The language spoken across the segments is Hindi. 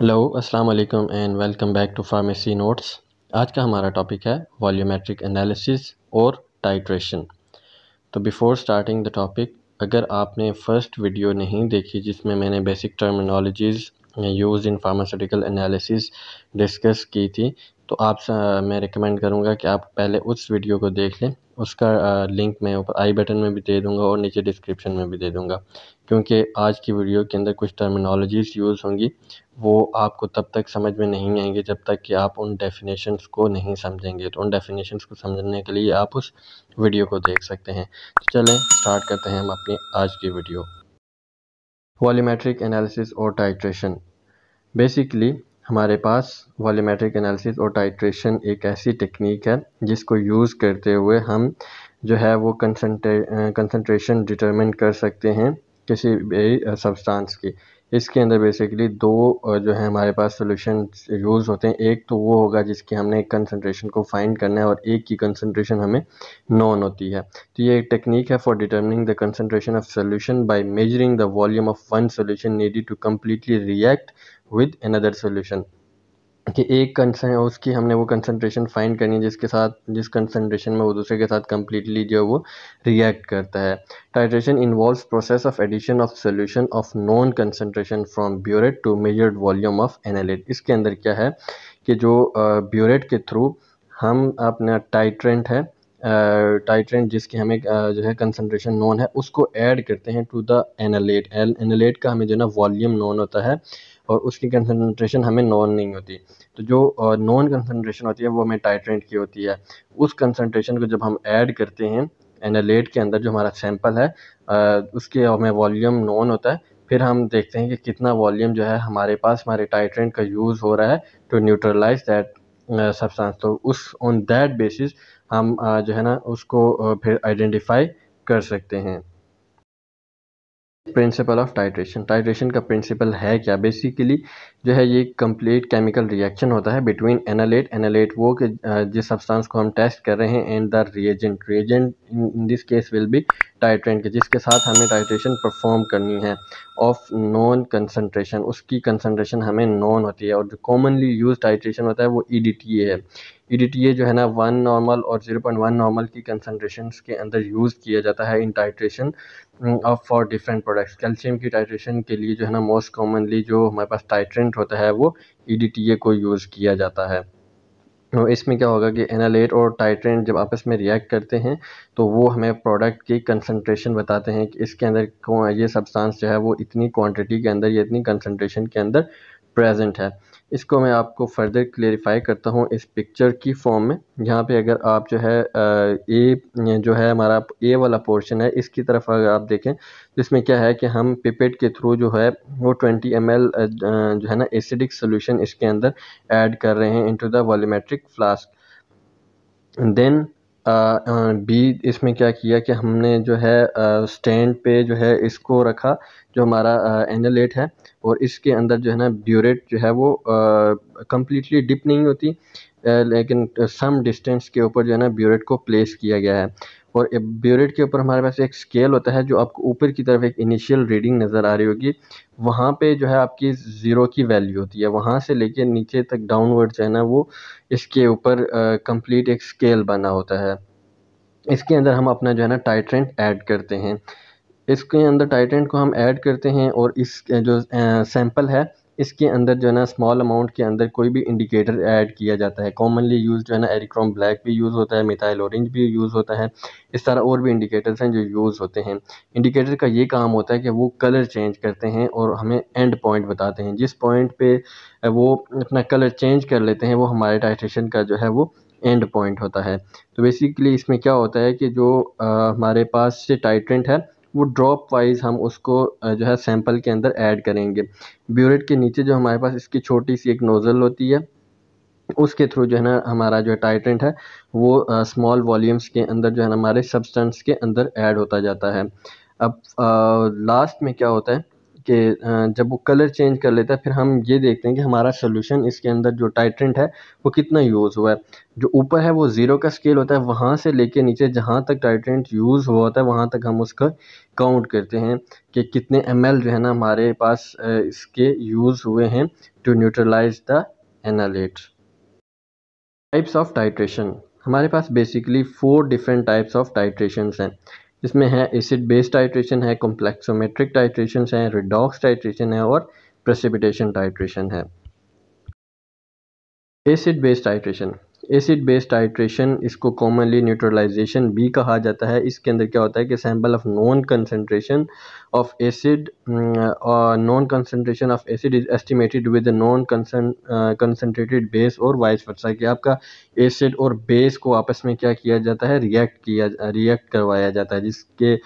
हेलो अस्सलाम वालेकुम and welcome back to pharmacy notes आज का हमारा टॉपिक है वॉल्यूमेट्रिक एनालिसिस और टाइट्रेशन तो बिफ़ोर स्टार्टिंग द टॉपिक अगर आपने फ़र्स्ट वीडियो नहीं देखी जिसमें मैंने basic terminologies use in pharmaceutical analysis discuss की थी तो आप uh, मैं रिकमेंड करूँगा कि आप पहले उस वीडियो को देख लें उसका लिंक मैं ऊपर आई बटन में भी दे दूँगा और नीचे डिस्क्रिप्शन में भी दे दूँगा क्योंकि आज की वीडियो के अंदर कुछ टर्मिनोलॉजीज़ यूज़ होंगी वो आपको तब तक समझ में नहीं आएंगे जब तक कि आप उन डेफिनेशंस को नहीं समझेंगे तो उन डेफिनेशंस को समझने के लिए आप उस वीडियो को देख सकते हैं तो चलें स्टार्ट करते हैं हम अपनी आज की वीडियो वॉलीमेट्रिक एनालिसिस और टाइट्रेशन बेसिकली हमारे पास वॉलीमेट्रिक एनालिसिस और टाइट्रेशन एक ऐसी टेक्निक है जिसको यूज़ करते हुए हम जो है वो कंसनट्रे कंसनट्रेशन डिटरमिन कर सकते हैं किसी भी सब्सटेंस की इसके अंदर बेसिकली दो जो है हमारे पास सोल्यूशन यूज़ होते हैं एक तो वो होगा जिसकी हमने कंसनट्रेशन को फाइंड करना है और एक की कंसनट्रेशन हमें नॉन होती है तो ये एक टेक्निक है for determining the concentration of solution by measuring the volume of one solution needed to completely react with another solution कि एक कंसन उसकी हमने वो कंसनट्रेशन फाइंड करनी है जिसके साथ जिस कंसनट्रेशन में वो दूसरे के साथ कम्प्लीटली जो है वो रिएक्ट करता है titration involve process of addition of solution of known concentration from burette to measured volume of analyte इसके अंदर क्या है कि जो ब्यूरेट के थ्रू हम अपना टाइट्रेंट है टाइट्रेंट जिसकी हमें जो है कंसनट्रेशन नॉन है उसको ऐड करते हैं टू द एनालेट एनालेट का हमें जो है ना वॉल्यूम नॉन होता है और उसकी कंसनट्रेशन हमें नॉन नहीं होती तो जो नॉन कंसनट्रेशन होती है वो हमें टाइट्रेंट की होती है उस कंसनट्रेशन को जब हम ऐड करते हैं एनालेट के अंदर जो हमारा सैंपल है उसके हमें वॉल्यूम नॉन होता है फिर हम देखते हैं कि कितना वॉल्यूम जो है हमारे पास हमारे टाइट्रेंट का यूज़ हो रहा है टू न्यूट्रलाइज दैट सब्सटेंस तो उस ऑन दैट बेसिस हम uh, जो है ना उसको uh, फिर आइडेंटिफाई कर सकते हैं प्रिंसिपल ऑफ टाइट्रेशन टाइट्रेशन का प्रिंसिपल है क्या बेसिकली जो है ये कंप्लीट केमिकल रिएक्शन होता है बिटवीन एनालेट एनालेट वो के जिस सब्सटेंस को हम टेस्ट कर रहे हैं and the reagent reagent in this case will be titrant के जिसके साथ हमें टाइट्रेशन परफॉर्म करनी है ऑफ नॉन कंसनट्रेशन उसकी कंसनट्रेशन हमें नॉन होती है और जो कॉमनली यूज टाइट्रेशन होता है वो ई e है ई e जो है ना वन नॉर्मल और जीरो पॉइंट वन नॉर्मल की कंसनट्रेशन के अंदर यूज़ किया जाता है in titration of for different products calcium की टाइट्रेशन के लिए जो है ना मोस्ट कॉमनली जो हमारे पास टाइट्रेंट होता है वो ई e को यूज़ किया जाता है तो इसमें क्या होगा कि एनालेट और टाइट्रेंट जब आपस में रिएक्ट करते हैं तो वो हमें प्रोडक्ट की कंसनट्रेशन बताते हैं कि इसके अंदर ये सब्सटेंस जो है वो इतनी क्वांटिटी के अंदर या इतनी कंसनट्रेशन के अंदर प्रेजेंट है इसको मैं आपको फर्दर क्लेरिफाई करता हूँ इस पिक्चर की फॉर्म में यहाँ पे अगर आप जो है ए जो है हमारा ए वाला पोर्शन है इसकी तरफ अगर आप देखें तो इसमें क्या है कि हम पिपेट के थ्रू जो है वो 20 एम जो है ना एसिडिक सोल्यूशन इसके अंदर ऐड कर रहे हैं into the volumetric flask then be इसमें क्या किया कि हमने जो है स्टैंड पे जो है इसको रखा जो हमारा एनलेट है और इसके अंदर जो है ना ड्यूरेट जो है वो कम्प्लीटली डिप नहीं होती लेकिन सम डिस्टेंस के ऊपर जो है ना ब्यूरेट को प्लेस किया गया है और ब्यूरेट के ऊपर हमारे पास एक स्केल होता है जो आपको ऊपर की तरफ एक इनिशियल रीडिंग नज़र आ रही होगी वहाँ पे जो है आपकी ज़ीरो की वैल्यू होती है वहाँ से लेके नीचे तक डाउनवर्ड जो है ना वो इसके ऊपर कंप्लीट एक स्केल बना होता है इसके अंदर हम अपना जो है ना टाइट्रेंट ऐड करते हैं इसके अंदर टाइटेंट को हम ऐड करते हैं और इस जो सैंपल है इसके अंदर जो है ना स्मॉल अमाउंट के अंदर कोई भी इंडिकेटर ऐड किया जाता है कॉमनली यूज़ जो है ना एरिक्रोम ब्लैक भी यूज़ होता है मिथाइल ऑरेंज भी यूज़ होता है इस तरह और भी इंडिकेटर्स हैं जो यूज़ होते हैं इंडिकेटर का ये काम होता है कि वो कलर चेंज करते हैं और हमें एंड पॉइंट बताते हैं जिस पॉइंट पर वो अपना कलर चेंज कर लेते हैं वो हमारे टाइटेशन का जो है वो एंड पॉइंट होता है तो बेसिकली इसमें क्या होता है कि जो आ, हमारे पास से टाइट्रेंट है वो ड्रॉप वाइज हम उसको जो है सैंपल के अंदर ऐड करेंगे ब्यूरेट के नीचे जो हमारे पास इसकी छोटी सी एक नोज़ल होती है उसके थ्रू जो है ना हमारा जो है टाइटेंट है वो स्मॉल वॉल्यूम्स के अंदर जो है ना हमारे सब्सटेंस के अंदर ऐड होता जाता है अब लास्ट में क्या होता है के जब वो कलर चेंज कर लेता है फिर हम ये देखते हैं कि हमारा सोल्यूशन इसके अंदर जो टाइट्रेंट है वो कितना यूज़ हुआ है जो ऊपर है वो ज़ीरो का स्केल होता है वहाँ से लेके नीचे जहाँ तक टाइट्रेंट यूज़ हुआ होता है वहाँ तक हम उसका काउंट करते हैं कि कितने एम जो है ना हमारे पास इसके यूज़ हुए हैं to neutralise the analyte types of titration हमारे पास basically four different types of titration हैं इसमें है एसिड बेस टाइट्रेशन है कॉम्प्लेक्सोमेट्रिक टाइट्रेशन है रिडॉक्स टाइट्रेशन है और प्रेसिपिटेशन टाइट्रेशन है acid base titration acid base titration इसको कॉमनली न्यूट्रलाइजेशन भी कहा जाता है इसके अंदर क्या होता है कि sample of known concentration of acid known concentration of acid is estimated with known concentrated base और वाइस वर्सा कि आपका एसिड और बेस को आपस में क्या किया जाता है रिएक्ट किया रिएक्ट करवाया जाता है जिसके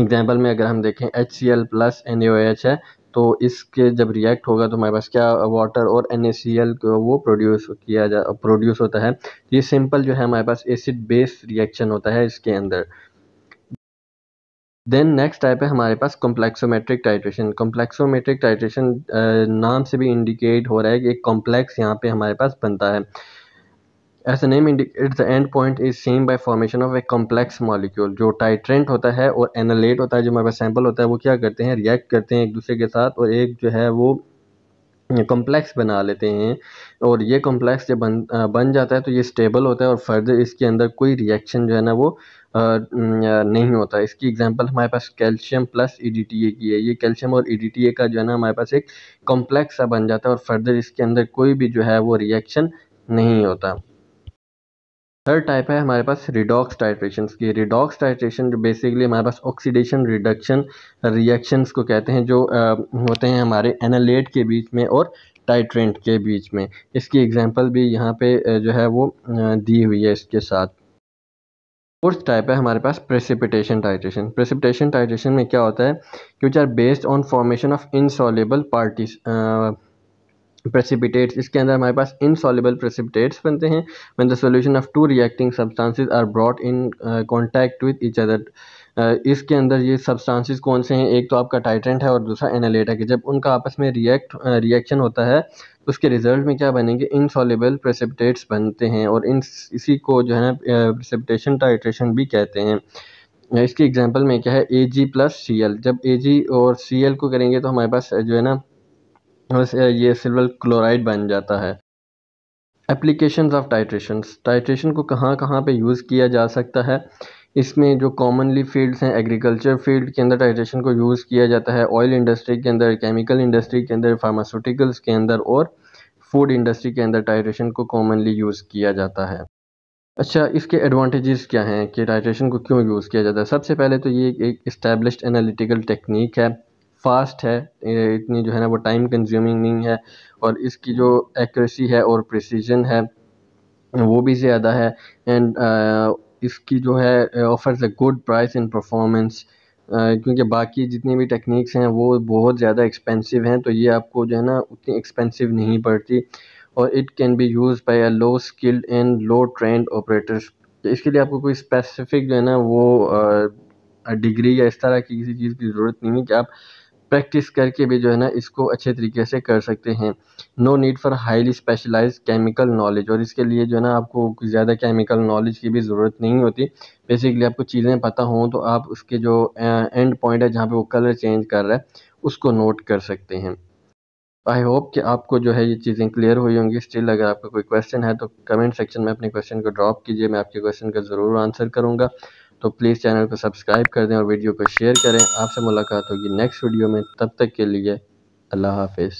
एग्जाम्पल में अगर हम देखें H C L plus N O H है तो इसके जब रिएक्ट होगा तो हमारे पास क्या वाटर और एन वो प्रोड्यूस किया जा प्रोड्यूस होता है ये सिंपल जो है हमारे पास एसिड बेस रिएक्शन होता है इसके अंदर देन नेक्स्ट टाइप है हमारे पास कॉम्प्लेक्सोमेट्रिक टाइट्रेशन कॉम्प्लेक्सोमेट्रिक टाइट्रेशन नाम से भी इंडिकेट हो रहा है कि एक कॉम्प्लेक्स यहाँ पे हमारे पास बनता है as name indicate the end point is same by formation of a complex molecule जो टाइट्रेंट होता है और एनालेट होता है जो हमारे पास सैम्पल होता है वो क्या करते हैं रिएक्ट करते हैं एक दूसरे के साथ और एक जो है वो कॉम्प्लेक्स बना लेते हैं और ये कॉम्प्लेक्स जब बन बन जाता है तो ये स्टेबल होता है और फर्दर इसके अंदर कोई रिएक्शन जो है ना वो नहीं होता इसकी एग्जांपल हमारे पास कैल्शियम प्लस ई की है ये कैल्शियम और ई e का जो है ना हमारे पास एक कॉम्प्लेक्स सा बन जाता है और फर्दर इसके अंदर कोई भी जो है वो रिएक्शन नहीं होता थर्ड टाइप है हमारे पास रिडॉक्स टाइट्रेशन की रिडॉक्स टाइट्रेशन जो बेसिकली हमारे पास ऑक्सीडेशन रिडक्शन रिएक्शंस को कहते हैं जो आ, होते हैं हमारे एनालेट के बीच में और टाइट्रेंट के बीच में इसकी एग्जांपल भी यहाँ पे जो है वो दी हुई है इसके साथ फोर्थ टाइप है हमारे पास प्रेसिपिटेशन टाइट्रेशन प्रेसिपिटेशन टाइट्रेशन में क्या होता है कि which are based on formation of insoluble party precipitates इसके अंदर हमारे पास insoluble प्रेसिपिटेट्स बनते हैं when the solution of two reacting substances are brought in contact with each other इसके अंदर ये सब्सटेंसेस कौन से हैं एक तो आपका टाइट्रेंट है और दूसरा एनालेटक है जब उनका आपस में रिएक्ट रिएक्शन uh, होता है उसके रिजल्ट में क्या बनेंगे इनसॉलेबल प्रेसिपिटेट्स बनते हैं और इन इसी को जो है ना प्रेसिपिटेशन uh, टाइट्रेशन भी कहते हैं इसकी एग्जाम्पल में क्या है ए जी प्लस सी एल जब ए जी और सी एल को करेंगे तो हमारे पास uh, जो है ना ये सिल्वर क्लोराइड बन जाता है एप्लीकेशन ऑफ टाइट्रेशंस टाइट्रेशन को कहाँ कहाँ पे यूज़ किया जा सकता है इसमें जो कॉमनली फील्ड्स हैं एग्रीकल्चर फील्ड के अंदर टाइट्रेशन को यूज़ किया जाता है ऑयल इंडस्ट्री के अंदर केमिकल इंडस्ट्री के अंदर फार्मास्यूटिकल्स के अंदर और फूड इंडस्ट्री के अंदर टाइट्रेशन को कॉमनली यूज़ किया जाता है अच्छा इसके एडवांटेजेस क्या हैं कि टाइट्रेशन को क्यों यूज़ किया जाता है सबसे पहले तो ये एक इस्टेब्लिश एनालिटिकल टेक्निक है फ़ास्ट है इतनी जो है ना वो टाइम कंज्यूमिंग नहीं है और इसकी जो एक्यूरेसी है और प्रिसीजन है वो भी ज़्यादा है एंड इसकी जो है offers a good price in performance क्योंकि बाकी जितनी भी टेक्निक्स हैं वो बहुत ज़्यादा एक्सपेंसिव हैं तो ये आपको जो है ना उतनी एक्सपेंसिव नहीं पड़ती और it can be used by a low skilled and low trained operators तो इसके लिए आपको कोई स्पेसिफिक जो है ना वो डिग्री या इस तरह की किसी चीज़ की ज़रूरत नहीं है कि आप प्रैक्टिस करके भी जो है ना इसको अच्छे तरीके से कर सकते हैं no need for highly specialise chemical knowledge और इसके लिए जो है ना आपको ज़्यादा केमिकल नॉलेज की भी ज़रूरत नहीं होती बेसिकली आपको चीज़ें पता हों तो आप उसके जो एंड पॉइंट है जहाँ पे वो कलर चेंज कर रहा है उसको नोट कर सकते हैं आई होप कि आपको जो है ये चीज़ें क्लियर हुई होंगी स्टिल अगर आपका कोई क्वेश्चन है तो कमेंट सेक्शन में अपने क्वेश्चन को ड्रॉप कीजिए मैं आपके क्वेश्चन का ज़रूर आंसर करूँगा तो प्लीज़ चैनल को सब्सक्राइब कर दें और वीडियो को शेयर करें आपसे मुलाकात होगी नेक्स्ट वीडियो में तब तक के लिए अल्लाह हाफिज़